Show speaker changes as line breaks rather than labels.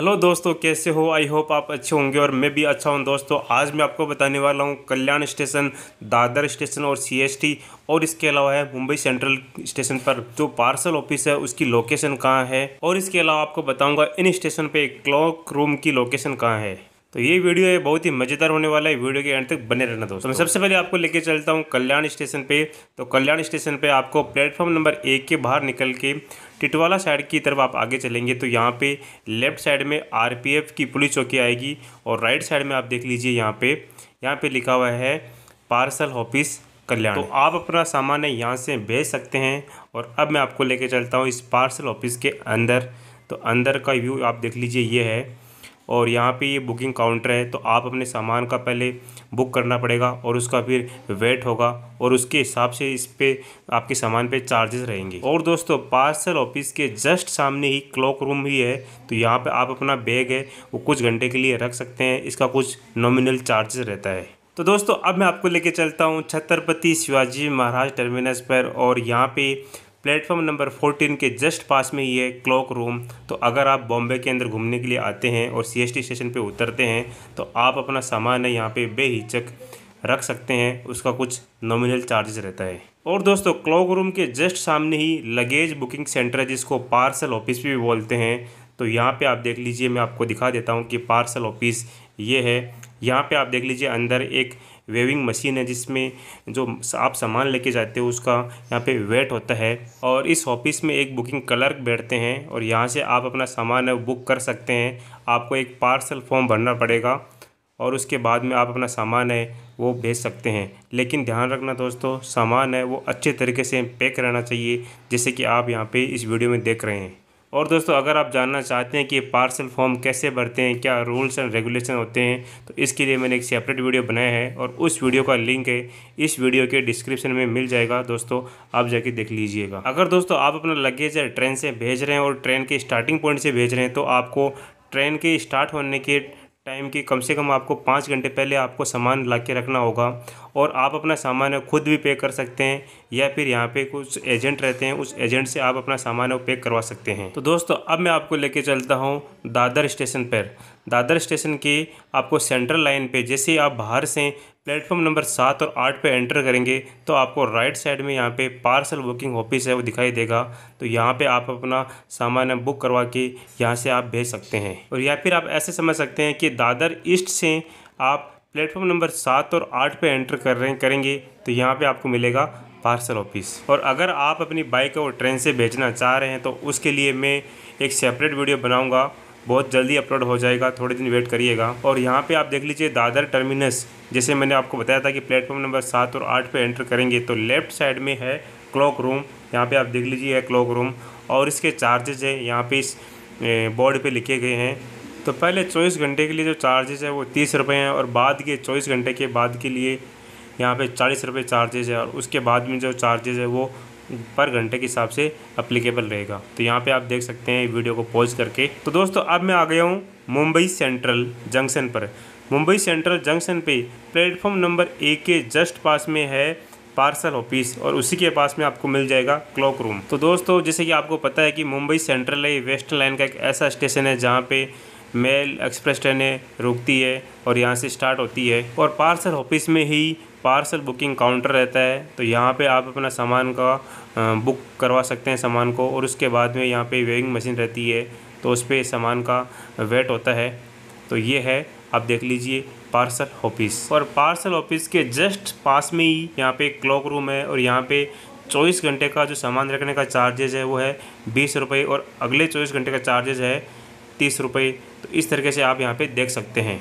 hello दोस्तों कैसे हो आई होप आप अच्छे होंगे और मैं भी अच्छा हूं दोस्तों आज मैं आपको बताने वाला हूं कल्याण स्टेशन दादर स्टेशन और सीएसटी और इसके अलावा है मुंबई सेंट्रल स्टेशन पर जो पार्सल ऑफिस है उसकी लोकेशन कहाँ है और इसके अलावा आपको बताऊंगा इन स्टेशन पे क्लॉक रूम की लोकेशन कहाँ है तो ये वीडियो है बहुत ही मज़ेदार होने वाला है वीडियो के एंड तक बने रहना दोस्तों तो मैं सबसे पहले आपको लेके चलता हूँ कल्याण स्टेशन पे तो कल्याण स्टेशन पे आपको प्लेटफॉर्म नंबर एक के बाहर निकल के टिटवाला साइड की तरफ आप आगे चलेंगे तो यहाँ पे लेफ्ट साइड में आरपीएफ की पुलिस चौकी आएगी और राइट साइड में आप देख लीजिए यहाँ पर यहाँ पर लिखा हुआ है पार्सल ऑफिस कल्याण तो आप अपना सामान यहाँ से भेज सकते हैं और अब मैं आपको लेके चलता हूँ इस पार्सल ऑफिस के अंदर तो अंदर का व्यू आप देख लीजिए ये है और यहाँ पे ये बुकिंग काउंटर है तो आप अपने सामान का पहले बुक करना पड़ेगा और उसका फिर वेट होगा और उसके हिसाब से इस पर आपके सामान पे चार्जेस रहेंगे और दोस्तों पार्सल ऑफिस के जस्ट सामने ही क्लॉक रूम भी है तो यहाँ पे आप अपना बैग है वो कुछ घंटे के लिए रख सकते हैं इसका कुछ नॉमिनल चार्जेस रहता है तो दोस्तों अब मैं आपको लेके चलता हूँ छत्रपति शिवाजी महाराज टर्मिनस पर और यहाँ पे प्लेटफॉर्म नंबर 14 के जस्ट पास में ये क्लॉक रूम तो अगर आप बॉम्बे के अंदर घूमने के लिए आते हैं और सीएसटी स्टेशन पे उतरते हैं तो आप अपना सामान है यहाँ पे बेहिचक रख सकते हैं उसका कुछ नॉमिनल चार्जेस रहता है और दोस्तों क्लॉक रूम के जस्ट सामने ही लगेज बुकिंग सेंटर है जिसको पार्सल ऑफिस भी बोलते हैं तो यहाँ पे आप देख लीजिए मैं आपको दिखा देता हूँ कि पार्सल ऑफिस ये है यहाँ पे आप देख लीजिए अंदर एक वेविंग मशीन है जिसमें जो आप सामान लेके जाते हो उसका यहाँ पे वेट होता है और इस ऑफिस में एक बुकिंग क्लर्क बैठते हैं और यहाँ से आप अपना सामान है बुक कर सकते हैं आपको एक पार्सल फॉर्म भरना पड़ेगा और उसके बाद में आप अपना सामान है वो भेज सकते हैं लेकिन ध्यान रखना दोस्तों सामान है वो अच्छे तरीके से पैक रहना चाहिए जैसे कि आप यहाँ पर इस वीडियो में देख रहे हैं और दोस्तों अगर आप जानना चाहते हैं कि पार्सल फॉर्म कैसे भरते हैं क्या रूल्स एंड रेगुलेशन होते हैं तो इसके लिए मैंने एक सेपरेट वीडियो बनाया है और उस वीडियो का लिंक है इस वीडियो के डिस्क्रिप्शन में मिल जाएगा दोस्तों आप जाके देख लीजिएगा अगर दोस्तों आप अपना लगेज ट्रेन से भेज रहे हैं और ट्रेन के स्टार्टिंग पॉइंट से भेज रहे हैं तो आपको ट्रेन के स्टार्ट होने के टाइम की कम से कम आपको पाँच घंटे पहले आपको सामान ला के रखना होगा और आप अपना सामान खुद भी पे कर सकते हैं या फिर यहाँ पे कुछ एजेंट रहते हैं उस एजेंट से आप अपना सामान पे करवा सकते हैं तो दोस्तों अब मैं आपको लेके चलता हूँ दादर स्टेशन पर दादर स्टेशन के आपको सेंट्रल लाइन पे जैसे आप बाहर से प्लेटफॉर्म नंबर सात और आठ पे एंटर करेंगे तो आपको राइट साइड में यहाँ पे पार्सल बुकिंग ऑफिस है वो दिखाई देगा तो यहाँ पे आप अपना सामान बुक करवा के यहाँ से आप भेज सकते हैं और या फिर आप ऐसे समझ सकते हैं कि दादर ईस्ट से आप प्लेटफॉर्म नंबर सात और आठ पे एंटर कर रहे करेंगे तो यहाँ पर आपको मिलेगा पार्सल ऑफिस और अगर आप अपनी बाइक और ट्रेन से भेजना चाह रहे हैं तो उसके लिए मैं एक सेपरेट वीडियो बनाऊँगा बहुत जल्दी अपलोड हो जाएगा थोड़े दिन वेट करिएगा और यहाँ पे आप देख लीजिए दादर टर्मिनस जैसे मैंने आपको बताया था कि प्लेटफॉर्म नंबर सात और आठ पे एंटर करेंगे तो लेफ्ट साइड में है क्लॉक रूम यहाँ पे आप देख लीजिए है क्लॉक रूम और इसके चार्जेज है यहाँ पे इस बोर्ड पर लिखे गए हैं तो पहले चौबीस घंटे के लिए जो चार्जेज है वो तीस रुपये हैं और बाद के चौबीस घंटे के बाद के लिए यहाँ पे चालीस रुपये चार्जेज है और उसके बाद में जो चार्जेज है वो पर घंटे के हिसाब से अप्लीकेबल रहेगा तो यहाँ पे आप देख सकते हैं वीडियो को पॉज करके तो दोस्तों अब मैं आ गया हूँ मुंबई सेंट्रल जंक्शन पर मुंबई सेंट्रल जंक्शन पे प्लेटफॉर्म नंबर ए के जस्ट पास में है पार्सल ऑफिस और उसी के पास में आपको मिल जाएगा क्लॉक रूम तो दोस्तों जैसे कि आपको पता है कि मुंबई सेंट्रल है वेस्ट लाइन का एक ऐसा स्टेशन है जहाँ पर मेल एक्सप्रेस ट्रेनें रुकती है और यहाँ से स्टार्ट होती है और पार्सल ऑफिस में ही पार्सल बुकिंग काउंटर रहता है तो यहाँ पे आप अपना सामान का बुक करवा सकते हैं सामान को और उसके बाद में यहाँ पे वेइंग मशीन रहती है तो उस पर सामान का वेट होता है तो ये है आप देख लीजिए पार्सल ऑफिस और पार्सल ऑफिस के जस्ट पास में ही यहाँ पे क्लॉक रूम है और यहाँ पे चौबीस घंटे का जो सामान रखने का चार्जेज है वो है बीस रुपये और अगले चौबीस घंटे का चार्जेज है तीस रुपये तो इस तरीके से आप यहाँ पे देख सकते हैं